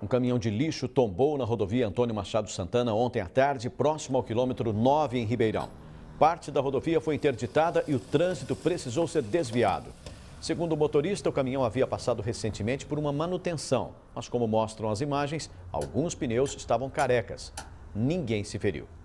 Um caminhão de lixo tombou na rodovia Antônio Machado Santana ontem à tarde, próximo ao quilômetro 9 em Ribeirão. Parte da rodovia foi interditada e o trânsito precisou ser desviado. Segundo o motorista, o caminhão havia passado recentemente por uma manutenção, mas como mostram as imagens, alguns pneus estavam carecas. Ninguém se feriu.